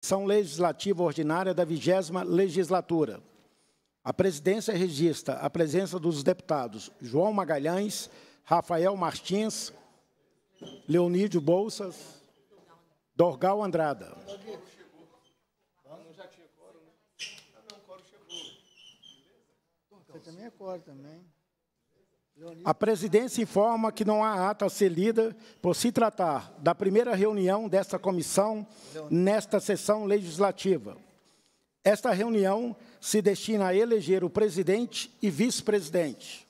sessão legislativa ordinária da vigésima legislatura. A presidência registra a presença dos deputados João Magalhães, Rafael Martins, Leonídio Bolsas, Dorgal Andrada. Você também é cor também. A presidência informa que não há ato a ser lida por se tratar da primeira reunião desta comissão nesta sessão legislativa. Esta reunião se destina a eleger o presidente e vice-presidente.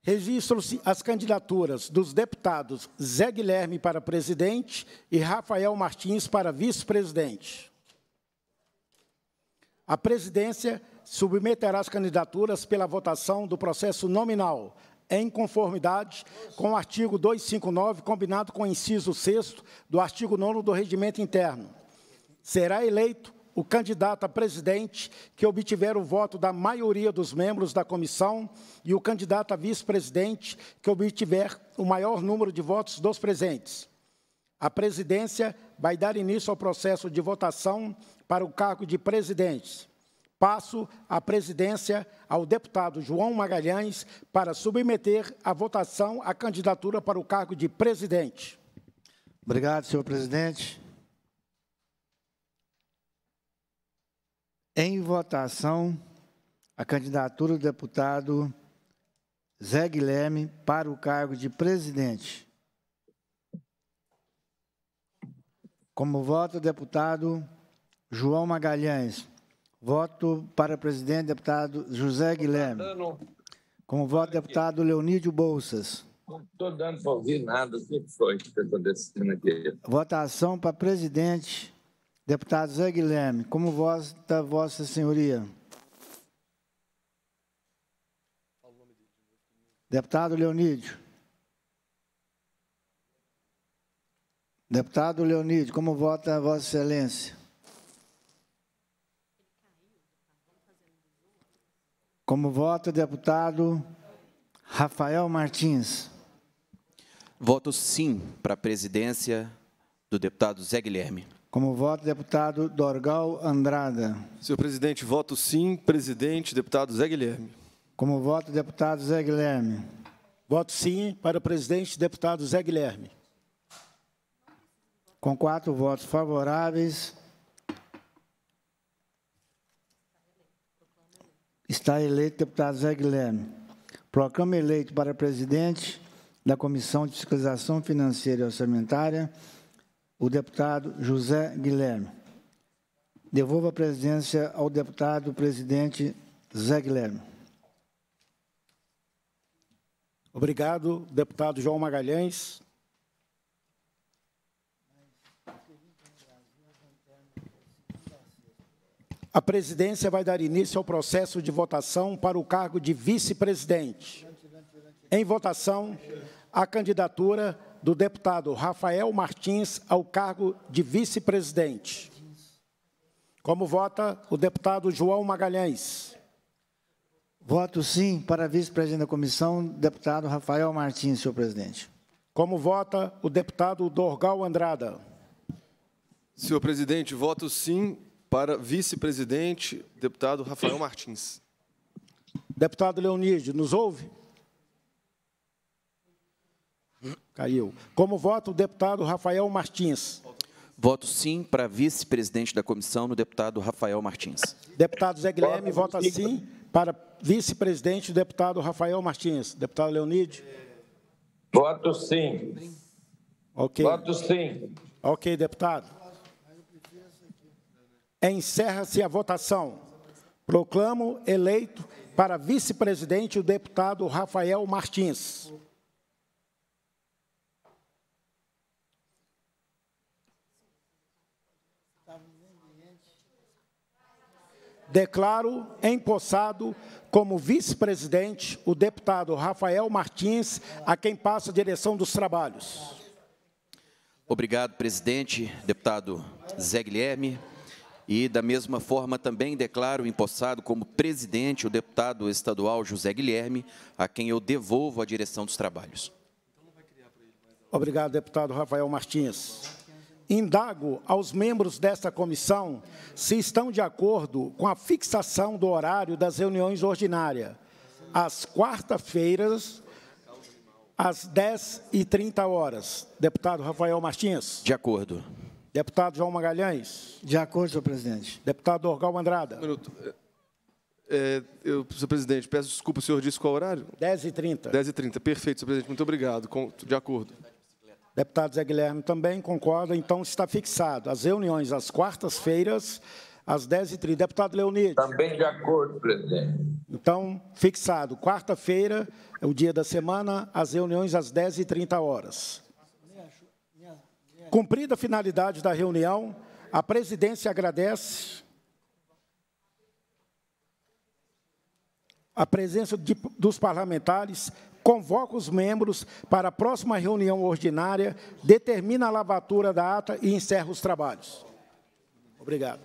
registro se as candidaturas dos deputados Zé Guilherme para presidente e Rafael Martins para vice-presidente. A presidência submeterá as candidaturas pela votação do processo nominal, em conformidade com o artigo 259, combinado com o inciso 6 do artigo 9 do Regimento Interno. Será eleito o candidato a presidente que obtiver o voto da maioria dos membros da comissão e o candidato a vice-presidente que obtiver o maior número de votos dos presentes. A presidência vai dar início ao processo de votação para o cargo de presidente. Passo a presidência ao deputado João Magalhães para submeter à votação a candidatura para o cargo de presidente. Obrigado, senhor presidente. Em votação, a candidatura do deputado Zé Guilherme para o cargo de presidente. Como vota o deputado João Magalhães. Voto para presidente, deputado José Guilherme. Como Com voto, deputado Leonídio Bolsas. Não estou dando para ouvir nada. O que foi que está acontecendo aqui? Votação para presidente, deputado José Guilherme. Como vota vossa senhoria? Deputado Leonídio. Deputado Leonídio, como vota Vossa Excelência? Como voto, deputado Rafael Martins. Voto sim para a presidência do deputado Zé Guilherme. Como voto, deputado Dorgal Andrada. Senhor presidente, voto sim. Presidente, deputado Zé Guilherme. Como voto, deputado Zé Guilherme. Voto sim para o presidente, deputado Zé Guilherme. Com quatro votos favoráveis, está eleito o deputado Zé Guilherme. Proclama eleito para presidente da Comissão de Fiscalização Financeira e Orçamentária o deputado José Guilherme. Devolvo a presidência ao deputado presidente Zé Guilherme. Obrigado, deputado João Magalhães. a presidência vai dar início ao processo de votação para o cargo de vice-presidente. Em votação, a candidatura do deputado Rafael Martins ao cargo de vice-presidente. Como vota o deputado João Magalhães? Voto sim para vice-presidente da comissão, deputado Rafael Martins, senhor presidente. Como vota o deputado Dorgal Andrada? Senhor presidente, voto sim para vice-presidente, deputado Rafael Martins. Deputado Leonide, nos ouve? Caiu. Como voto, o deputado Rafael Martins? Voto sim para vice-presidente da comissão, no deputado Rafael Martins. Deputado Zé Guilherme, voto sim para vice-presidente, deputado Rafael Martins. Deputado Leonide? Voto sim. Ok. Voto sim. Ok, deputado. Encerra-se a votação. Proclamo eleito para vice-presidente o deputado Rafael Martins. Declaro empossado como vice-presidente o deputado Rafael Martins, a quem passa a direção dos trabalhos. Obrigado, presidente. Deputado Zé Guilherme. E, da mesma forma, também declaro empossado como presidente o deputado estadual José Guilherme, a quem eu devolvo a direção dos trabalhos. Obrigado, deputado Rafael Martins. Indago aos membros desta comissão se estão de acordo com a fixação do horário das reuniões ordinárias, às quarta-feiras, às 10h30. Deputado Rafael Martins. De acordo. Deputado João Magalhães. De acordo, senhor presidente. Deputado Orgal Andrada. Um minuto. É, é eu, senhor presidente, peço desculpa, o senhor disse qual horário? 10h30. 10h30, perfeito, senhor presidente, muito obrigado, de acordo. Deputado Zé Guilherme também concorda, então está fixado. As reuniões às quartas-feiras, às 10h30. Deputado Leonid. Também de acordo, presidente. Então, fixado. Quarta-feira, é o dia da semana, as reuniões às 10h30 horas. Cumprida a finalidade da reunião, a presidência agradece a presença de, dos parlamentares, convoca os membros para a próxima reunião ordinária, determina a lavatura da ata e encerra os trabalhos. Obrigado.